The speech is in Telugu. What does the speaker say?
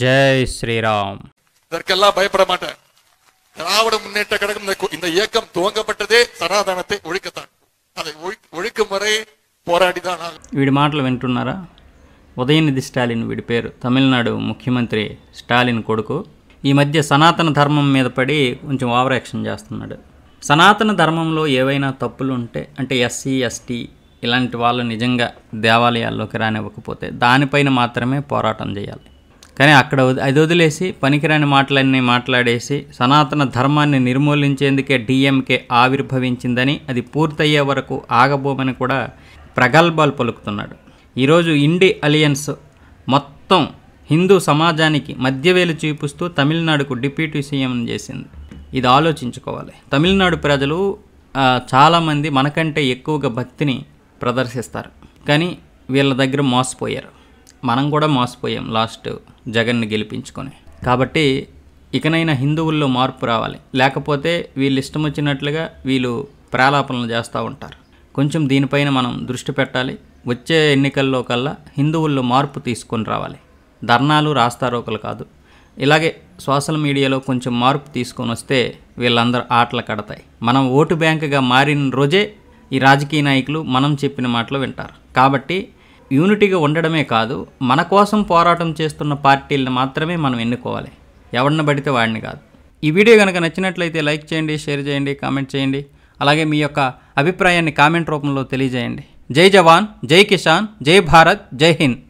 జై శ్రీరామ్ இதற்கெல்லாம் భయపడమాట రావడం திராவிட முன்னேற்ற ఏకం இந்த இயக்கம் துவங்கப்பட்டதே சனாதானத்தை ஒழிக்கத்தான் அதை పోరాడిదా వీడి మాటలు వింటున్నారా ఉదయనిధి స్టాలిన్ వీడి పేరు తమిళనాడు ముఖ్యమంత్రి స్టాలిన్ కొడుకు ఈ మధ్య సనాతన ధర్మం మీద పడి కొంచెం ఓవరాక్షన్ చేస్తున్నాడు సనాతన ధర్మంలో ఏవైనా తప్పులు ఉంటే అంటే ఎస్సీ ఎస్టీ ఇలాంటి వాళ్ళు నిజంగా దేవాలయాల్లోకి రానివ్వకపోతే దానిపైన మాత్రమే పోరాటం చేయాలి కానీ అక్కడ అది వదిలేసి పనికిరాని మాటలన్నీ మాట్లాడేసి సనాతన ధర్మాన్ని నిర్మూలించేందుకే డిఎంకే ఆవిర్భవించిందని అది పూర్తయ్యే వరకు ఆగబోమని కూడా ప్రగల్భాలు పలుకుతున్నాడు ఈరోజు ఇండి అలియన్స్ మొత్తం హిందూ సమాజానికి మధ్యవేలు చూపిస్తూ తమిళనాడుకు డిప్యూటీ సీఎం చేసింది ఇది ఆలోచించుకోవాలి తమిళనాడు ప్రజలు చాలామంది మనకంటే ఎక్కువగా భక్తిని ప్రదర్శిస్తారు కానీ వీళ్ళ దగ్గర మోసపోయారు మనం కూడా మోసపోయాం లాస్ట్ జగన్ని గెలిపించుకొని కాబట్టి ఇకనైనా హిందువుల్లో మార్పు రావాలి లేకపోతే వీళ్ళు ఇష్టం వచ్చినట్లుగా వీళ్ళు ప్రాలాపనలు చేస్తూ ఉంటారు కొంచెం దీనిపైన మనం దృష్టి పెట్టాలి వచ్చే ఎన్నికల్లో కల్లా హిందువుల్లో మార్పు తీసుకొని రావాలి ధర్నాలు రాస్తారోకలు కాదు ఇలాగే సోషల్ మీడియాలో కొంచెం మార్పు తీసుకొని వస్తే వీళ్ళందరూ ఆటలు కడతాయి మనం ఓటు బ్యాంకుగా మారిన రోజే ఈ రాజకీయ నాయకులు మనం చెప్పిన మాటలు వింటారు కాబట్టి యూనిటీగా ఉండడమే కాదు మన కోసం పోరాటం చేస్తున్న పార్టీలను మాత్రమే మనం ఎన్నుకోవాలి ఎవరిని పడితే వాడిని కాదు ఈ వీడియో కనుక నచ్చినట్లయితే లైక్ చేయండి షేర్ చేయండి కామెంట్ చేయండి అలాగే మీ యొక్క అభిప్రాయాన్ని కామెంట్ రూపంలో తెలియజేయండి జై జవాన్ జై కిసాన్ జై భారత్ జై హింద్